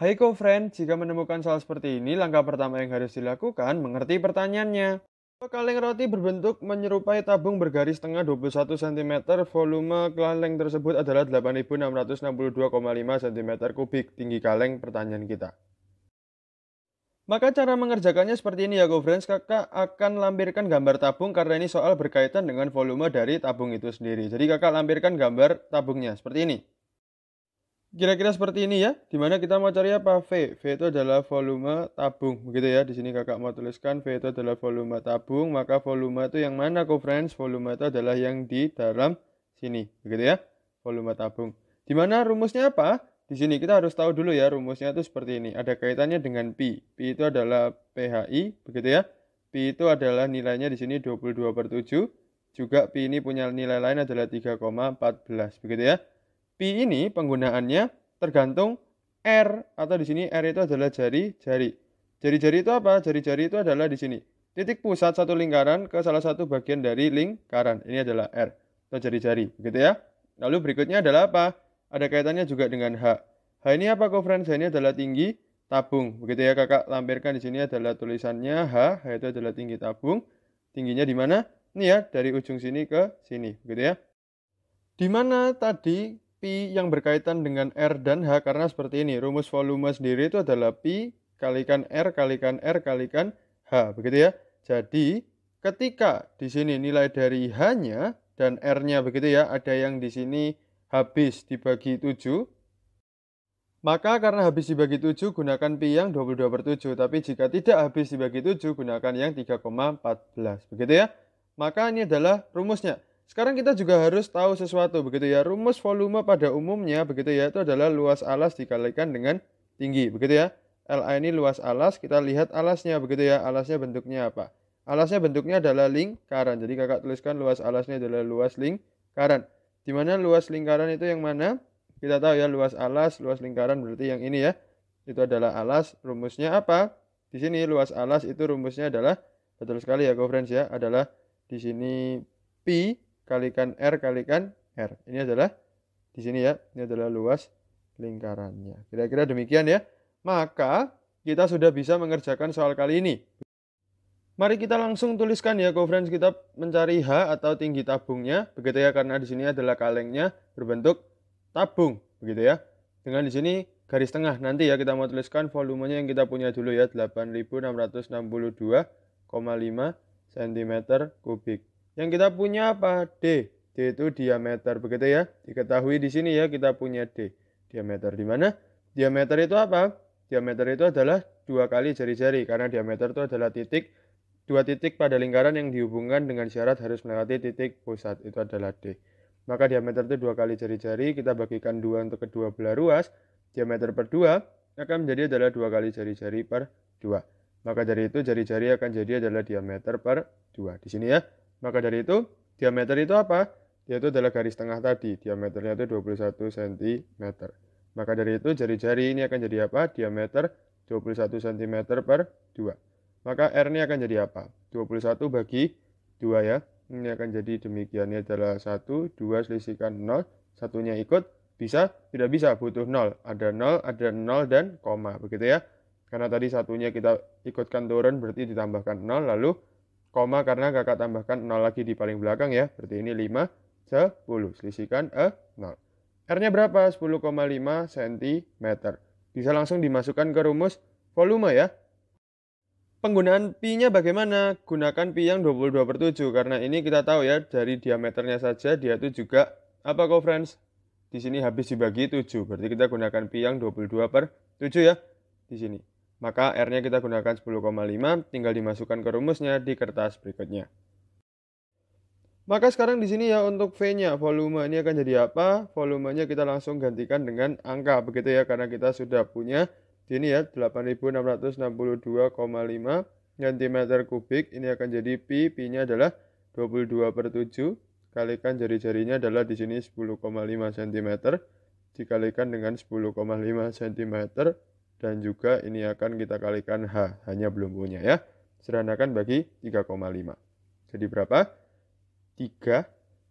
Hai co-friend, jika menemukan soal seperti ini, langkah pertama yang harus dilakukan mengerti pertanyaannya. Kaleng roti berbentuk menyerupai tabung bergaris tengah 21 cm, volume kaleng tersebut adalah 8662,5 cm kubik, tinggi kaleng pertanyaan kita. Maka cara mengerjakannya seperti ini ya co-friends, kakak akan lampirkan gambar tabung karena ini soal berkaitan dengan volume dari tabung itu sendiri. Jadi kakak lampirkan gambar tabungnya seperti ini kira-kira seperti ini ya dimana kita mau cari apa V V itu adalah volume tabung begitu ya di sini kakak mau tuliskan V itu adalah volume tabung maka volume itu yang mana kok friends volume itu adalah yang di dalam sini begitu ya volume tabung dimana rumusnya apa di sini kita harus tahu dulu ya rumusnya itu seperti ini ada kaitannya dengan pi pi itu adalah PHI begitu ya pi itu adalah nilainya di sini 22 per 7 juga pi ini punya nilai lain adalah 3,14 begitu ya pi ini penggunaannya tergantung R atau di sini R itu adalah jari-jari. Jari-jari itu apa? Jari-jari itu adalah di sini. Titik pusat satu lingkaran ke salah satu bagian dari lingkaran. Ini adalah R atau jari-jari, begitu ya. Lalu berikutnya adalah apa? Ada kaitannya juga dengan H. H ini apa kofren? H ini adalah tinggi tabung, begitu ya kakak. Lampirkan di sini adalah tulisannya H. H itu adalah tinggi tabung. Tingginya di mana? Ini ya, dari ujung sini ke sini, begitu ya. Di mana tadi P yang berkaitan dengan R dan H karena seperti ini. Rumus volume sendiri itu adalah P kalikan R kalikan R kalikan H. Begitu ya. Jadi ketika di sini nilai dari H-nya dan R-nya begitu ya. Ada yang di sini habis dibagi 7. Maka karena habis dibagi 7 gunakan P yang 22 per 7. Tapi jika tidak habis dibagi 7 gunakan yang 3,14. Begitu ya. Maka ini adalah rumusnya. Sekarang kita juga harus tahu sesuatu begitu ya. Rumus volume pada umumnya begitu ya itu adalah luas alas dikalikan dengan tinggi begitu ya. LA ini luas alas, kita lihat alasnya begitu ya. Alasnya bentuknya apa? Alasnya bentuknya adalah lingkaran. Jadi kakak tuliskan luas alasnya adalah luas lingkaran. Di mana luas lingkaran itu yang mana? Kita tahu ya luas alas, luas lingkaran berarti yang ini ya. Itu adalah alas. Rumusnya apa? Di sini luas alas itu rumusnya adalah betul sekali ya, friends ya, adalah di sini pi kalikan R kalikan R. Ini adalah di sini ya, ini adalah luas lingkarannya. Kira-kira demikian ya. Maka kita sudah bisa mengerjakan soal kali ini. Mari kita langsung tuliskan ya Kofrens, kita mencari H atau tinggi tabungnya. Begitu ya karena di sini adalah kalengnya berbentuk tabung, begitu ya. Dengan di sini garis tengah. Nanti ya kita mau tuliskan volumenya yang kita punya dulu ya 8662,5 cm kubik. Yang kita punya apa? D. D itu diameter begitu ya. Diketahui di sini ya kita punya D. Diameter di mana? Diameter itu apa? Diameter itu adalah dua kali jari-jari karena diameter itu adalah titik dua titik pada lingkaran yang dihubungkan dengan syarat harus melewati titik pusat itu adalah D. Maka diameter itu dua kali jari-jari kita bagikan dua untuk kedua belah ruas. Diameter per dua akan menjadi adalah dua kali jari-jari per dua. Maka dari itu jari-jari akan jadi adalah diameter per dua. Di sini ya. Maka dari itu, diameter itu apa? Yaitu adalah garis tengah tadi, diameternya itu 21 cm. Maka dari itu, jari-jari ini akan jadi apa? Diameter 21 cm per 2. Maka R ini akan jadi apa? 21 bagi 2 ya. Ini akan jadi demikian ini adalah 1, 2 selisihkan 0, satunya ikut, bisa, tidak bisa, butuh 0. Ada 0, ada 0, dan koma, begitu ya. Karena tadi satunya kita ikutkan turun berarti ditambahkan 0, lalu koma karena kakak tambahkan 0 lagi di paling belakang ya. Berarti ini 5, 10. Selisihkan e eh, 0. R-nya berapa? 10,5 cm. Bisa langsung dimasukkan ke rumus volume ya. Penggunaan pi-nya bagaimana? Gunakan pi yang 22 per 7 karena ini kita tahu ya dari diameternya saja dia itu juga apa kok friends? Di sini habis dibagi 7, berarti kita gunakan pi yang 22 per 7 ya di sini. Maka R-nya kita gunakan 10,5, tinggal dimasukkan ke rumusnya di kertas berikutnya. Maka sekarang di sini ya untuk V-nya, volume ini akan jadi apa? Volumenya kita langsung gantikan dengan angka begitu ya karena kita sudah punya di sini ya 8662,5 cm kubik ini akan jadi pi, pi-nya adalah 22 per 7 kalikan jari-jarinya adalah di sini 10,5 cm dikalikan dengan 10,5 cm dan juga ini akan kita kalikan H, hanya belum punya ya. Seranakan bagi 3,5. Jadi berapa? 3,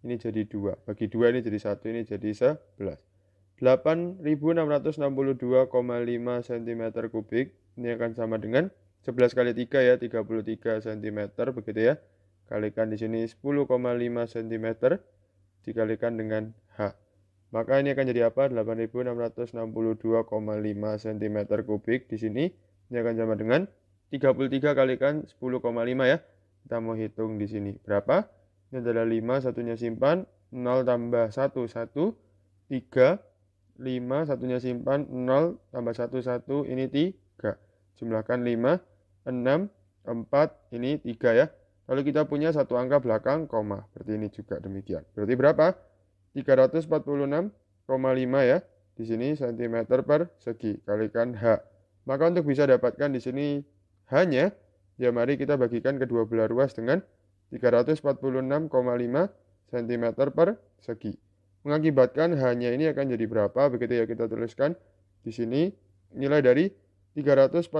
ini jadi 2. Bagi 2 ini jadi 1, ini jadi 11. 8662,5 cm kubik ini akan sama dengan 11 kali 3 ya 33 cm begitu ya kalikan di sini 10,5 cm dikalikan dengan maka ini akan jadi apa? 8662,5 cm kubik di sini. Ini akan sama dengan 33 kalikan 10,5 ya. Kita mau hitung di sini. Berapa? Ini adalah 5, satunya simpan. 0 tambah 1, 1. 3, 5, satunya simpan. 0 tambah 1, 1. Ini 3. Jumlahkan 5, 6, 4. Ini 3 ya. Lalu kita punya satu angka belakang, koma. Berarti ini juga demikian. Berarti berapa? 346,5 ya. Di sini cm per segi kalikan H. Maka untuk bisa dapatkan di sini H-nya, ya mari kita bagikan kedua belah ruas dengan 346,5 cm per segi. Mengakibatkan H-nya ini akan jadi berapa? Begitu ya kita tuliskan di sini nilai dari 346,5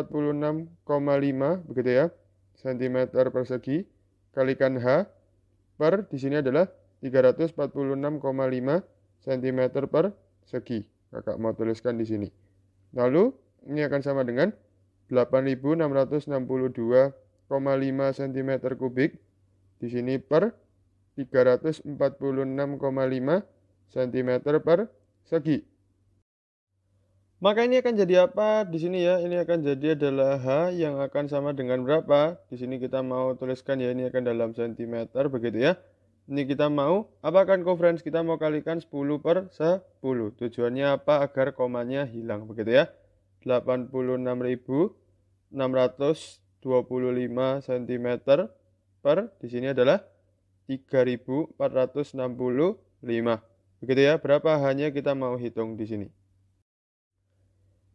begitu ya cm persegi kalikan H per di sini adalah 346,5 cm per segi. Kakak mau tuliskan di sini. Lalu ini akan sama dengan 8662,5 cm kubik di sini per 346,5 cm per segi. Maka ini akan jadi apa di sini ya? Ini akan jadi adalah H yang akan sama dengan berapa? Di sini kita mau tuliskan ya, ini akan dalam cm begitu ya ini kita mau, apa kan konferensi kita mau kalikan 10 per 10. Tujuannya apa? Agar komanya hilang, begitu ya. 86.625 cm per, di sini adalah 3.465. Begitu ya, berapa hanya kita mau hitung di sini.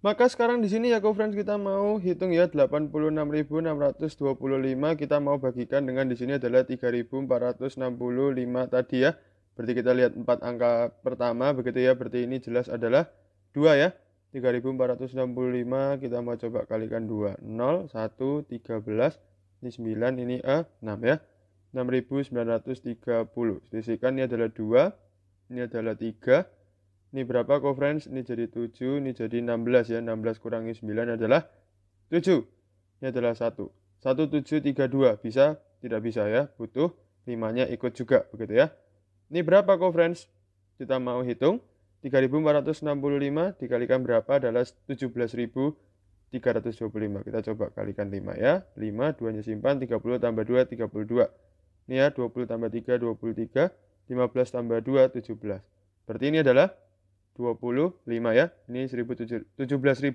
Maka sekarang di sini ya friends kita mau hitung ya 86.625 kita mau bagikan dengan di sini adalah 3465 tadi ya. Berarti kita lihat 4 angka pertama begitu ya. Berarti ini jelas adalah 2 ya. 3465 kita mau coba kalikan 2. 0 1 13 ini 9 ini eh, A 6 ya. 6930. Sisikan ini adalah 2, ini adalah 3, ini berapa kok friends? Ini jadi 7, ini jadi 16 ya. 16 kurangi 9 adalah 7. Ini adalah 1. 1, 7, 3, 2. Bisa? Tidak bisa ya. Butuh 5-nya ikut juga begitu ya. Ini berapa kok friends? Kita mau hitung. 3465 dikalikan berapa adalah 17.325. Kita coba kalikan 5 ya. 5, 2-nya simpan. 30 tambah 2, 32. Ini ya, 20 tambah 3, 23. 15 tambah 2, 17. Berarti ini adalah 25 ya. Ini 17.325.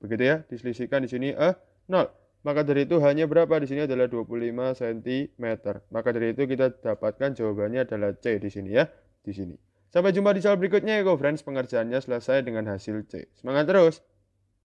Begitu ya. Diselisihkan di sini eh 0. Maka dari itu hanya berapa di sini adalah 25 cm. Maka dari itu kita dapatkan jawabannya adalah C di sini ya, di sini. Sampai jumpa di soal berikutnya ya, friends. Pengerjaannya selesai dengan hasil C. Semangat terus.